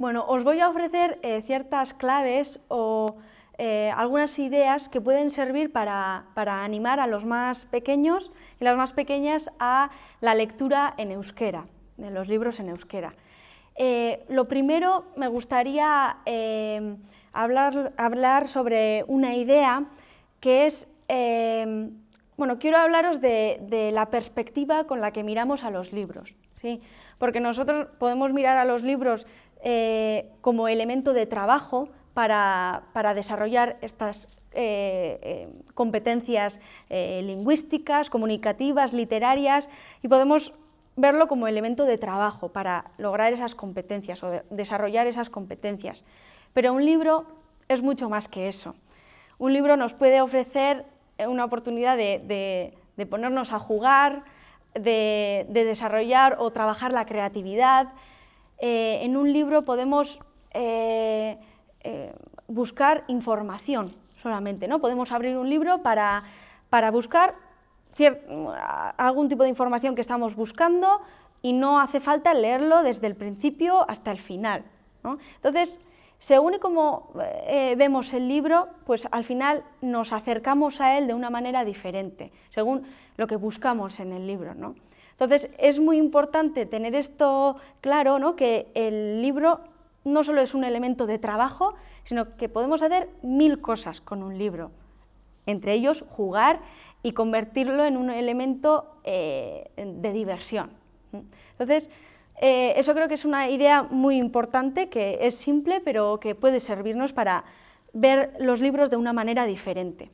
Bueno, os voy a ofrecer eh, ciertas claves o eh, algunas ideas que pueden servir para, animar a los más pequeños y las más pequeñas a la lectura en euskera, de los libros en euskera. Eh, lo primero, me gustaría hablar, hablar, sobre una idea que es bueno, quiero hablaros de, de, la perspectiva con la que miramos a los libros, ¿sí? porque nosotros podemos mirar a los libros eh, como elemento de trabajo para, desarrollar estas eh, eh, competencias lingüísticas, comunicativas, literarias, y podemos verlo como elemento de trabajo para lograr esas competencias o desarrollar esas competencias. Pero un libro es mucho más que eso. Un libro nos puede ofrecer una oportunidad de, ponernos a jugar, de desarrollar o trabajar la creatividad, eh, en un libro podemos eh, eh, buscar información solamente, ¿no? Podemos abrir un libro para, buscar algún tipo de información que estamos buscando y no hace falta leerlo desde el principio hasta el final. Entonces, según y como vemos el libro, pues al final nos acercamos a él de una manera diferente, según lo que buscamos en el libro. Entonces, es muy importante tener esto claro, ¿no? que el libro no solo es un elemento de trabajo, sino que podemos hacer mil cosas con un libro, entre ellos jugar y convertirlo en un elemento eh, de diversión. Entonces, eh, eso creo que es una idea muy importante, que es simple, pero que puede servirnos para ver los libros de una manera diferente.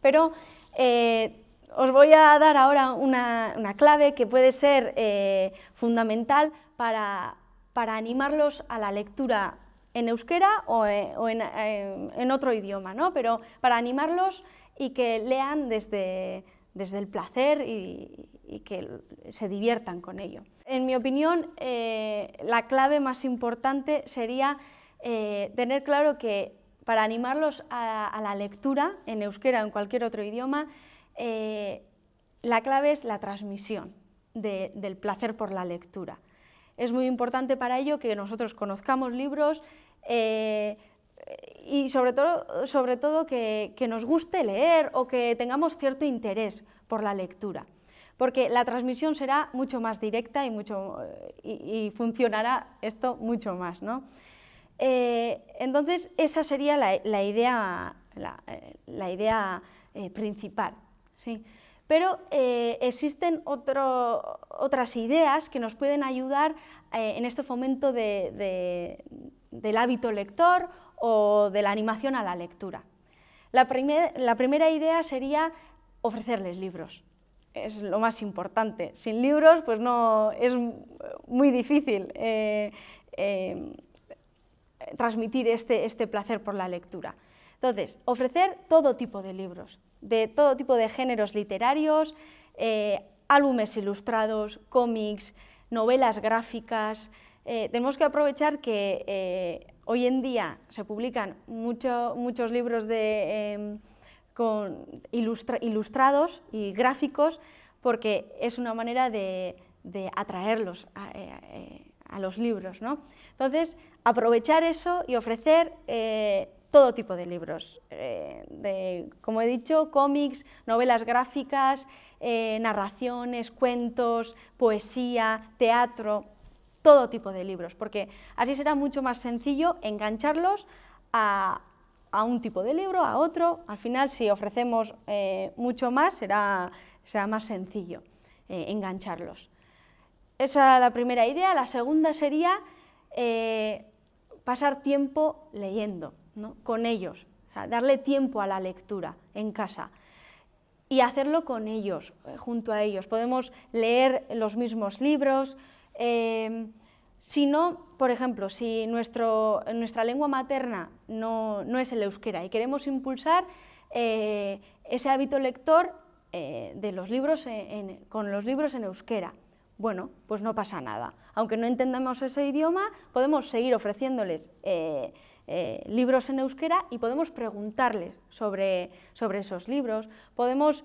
Pero eh, os voy a dar ahora una, clave que puede ser eh, fundamental para, animarlos a la lectura en euskera o, eh, eh, en, otro idioma, pero para animarlos y que lean desde, el placer y, que se diviertan con ello. En mi opinión, la clave más importante sería tener claro que para animarlos a, a la lectura en euskera o en cualquier otro idioma, eh, la clave es la transmisión del placer por la lectura. Es muy importante para ello que nosotros conozcamos libros eh, y sobre todo, sobre todo que, nos guste leer o que tengamos cierto interés por la lectura porque la transmisión será mucho más directa y, mucho, y, funcionará esto mucho más. Eh, entonces, esa sería la, idea, la, idea, principal. Sí. Pero eh, existen otras ideas que nos pueden ayudar eh, en este fomento del hábito lector o de la animación a la lectura. La, primera idea sería ofrecerles libros. Es lo más importante. Sin libros pues no, es muy difícil eh, transmitir este, este placer por la lectura. Entonces, ofrecer todo tipo de libros, de todo tipo de géneros literarios, eh, álbumes ilustrados, cómics, novelas gráficas. Eh, tenemos que aprovechar que eh, hoy en día se publican muchos libros de, em, con ilustrados y gráficos porque es una manera de, atraerlos a, los libros. Entonces, aprovechar eso y ofrecer todo tipo de libros, eh, como he dicho, cómics, novelas gráficas, eh, narraciones, cuentos, poesía, teatro, todo tipo de libros, porque así será mucho más sencillo engancharlos a, un tipo de libro, a otro. Al final, si ofrecemos eh, mucho más, será, será más sencillo engancharlos. Esa es la primera idea. La segunda sería pasar tiempo leyendo con ellos, darle tiempo a la lectura en casa y hacerlo con ellos, eh, junto a ellos. Podemos leer los mismos libros. Em, si no, por ejemplo, si nuestra lengua materna no, es el euskera y queremos impulsar eh, ese hábito lector eh, de los libros con los libros en euskera, bueno, pues no pasa nada. Aunque no entendamos ese idioma, podemos seguir ofreciéndoles eh, libros en euskera y podemos preguntarles sobre, esos libros, podemos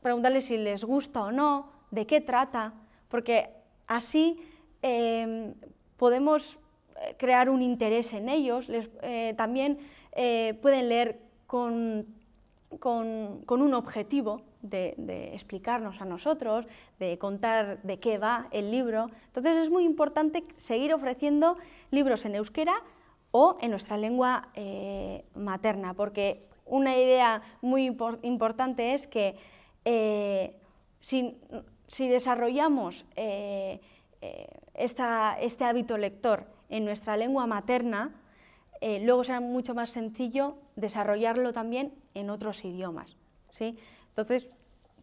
preguntarles si les gusta o no, de qué trata, porque así em, podemos eh, crear un interés en ellos, eh, también pueden leer con, un objetivo, de, explicarnos a nosotros, de contar de qué va el libro. Entonces es muy importante seguir ofreciendo libros en euskera o en nuestra lengua eh, materna, porque una idea muy importante es que eh, si, desarrollamos eh, este hábito lector en nuestra lengua materna, luego será mucho más sencillo desarrollarlo también en otros idiomas. ¿sí? Entonces,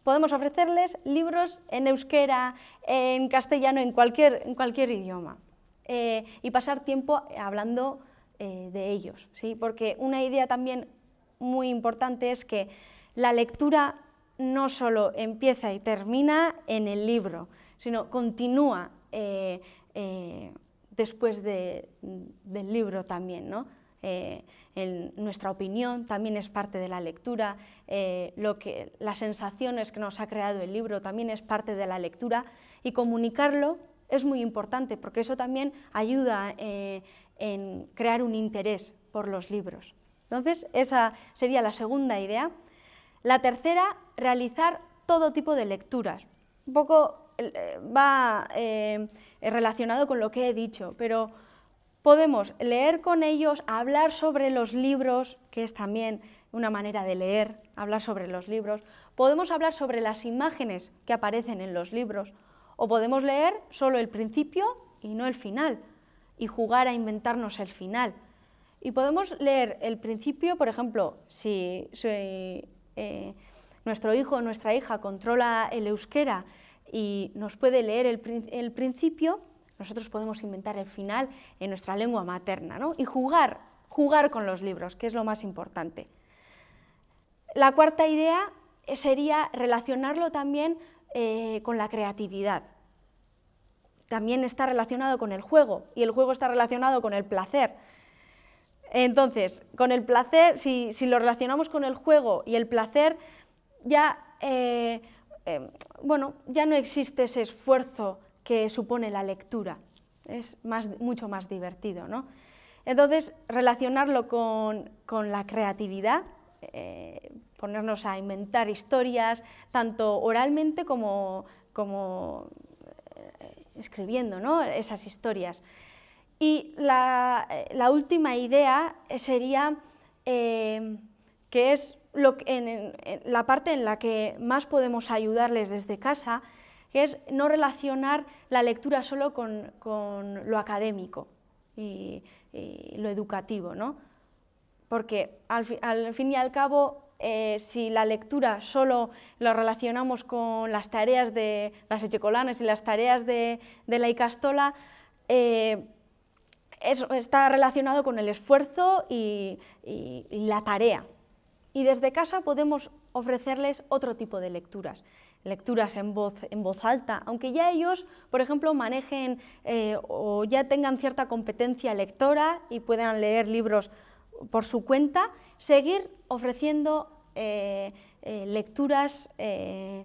podemos ofrecerles libros en euskera, en castellano, en cualquier, en cualquier idioma. y pasar tiempo hablando eh, de ellos, ¿sí? porque una idea también muy importante es que la lectura no solo empieza y termina en el libro, sino continúa eh, eh, después del libro también. en nuestra opinión también es parte de la lectura, lo que, las sensaciones que nos ha creado el libro también es parte de la lectura y comunicarlo es muy importante porque eso también ayuda eh, en crear un interés por los libros. Entonces, esa sería la segunda idea. La tercera, realizar todo tipo de lecturas. Un poco eh, va eh, relacionado con lo que he dicho, pero podemos leer con ellos, hablar sobre los libros, que es también una manera de leer, hablar sobre los libros. Podemos hablar sobre las imágenes que aparecen en los libros o podemos leer solo el principio y no el final, y jugar a inventarnos el final. Y podemos leer el principio, por ejemplo, si, eh, nuestro hijo o nuestra hija controla el euskera y nos puede leer el, el principio, nosotros podemos inventar el final en nuestra lengua materna, ¿no? Y jugar, jugar con los libros, que es lo más importante. La cuarta idea sería relacionarlo también eh, con la creatividad. También está relacionado con el juego y el juego está relacionado con el placer. Entonces, con el placer, si, lo relacionamos con el juego y el placer, ya, eh, em, bueno, ya no existe ese esfuerzo que supone la lectura. Es más, mucho más divertido. ¿no? Entonces, relacionarlo con la creatividad eh, ponernos a inventar historias, tanto oralmente como, eh, escribiendo esas historias. Y la, eh, última idea sería que es en, la parte en la que más podemos ayudarles desde casa, que es no relacionar la lectura solo con, lo académico y, y, lo educativo. ¿no? porque al, fin y al cabo eh, si la lectura solo lo relacionamos con las tareas de las echecolanas y las tareas de, la icastola, eh, está relacionado con el esfuerzo y, la tarea. Y desde casa podemos ofrecerles otro tipo de lecturas, lecturas en voz, alta, aunque ya ellos, por ejemplo, manejen eh, o ya tengan cierta competencia lectora y puedan leer libros por su cuenta, seguir ofreciendo eh, eh, lecturas, eh,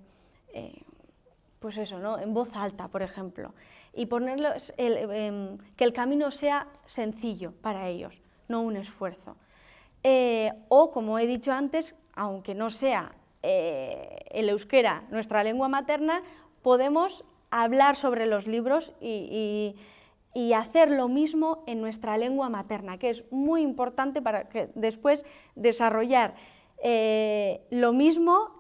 pues eso, ¿no? en voz alta, por ejemplo, y ponerlos em, que el camino sea sencillo para ellos, no un esfuerzo. o, como he dicho antes, aunque no sea el euskera nuestra lengua materna, podemos hablar sobre los libros y y hacer lo mismo en nuestra lengua materna, que es muy importante para que después desarrollar eh, lo mismo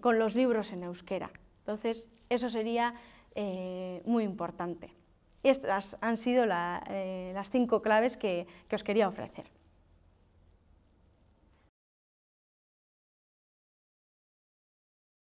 con los libros en euskera. Entonces, eso sería eh, muy importante. Estas han sido eh, las cinco claves que os quería ofrecer.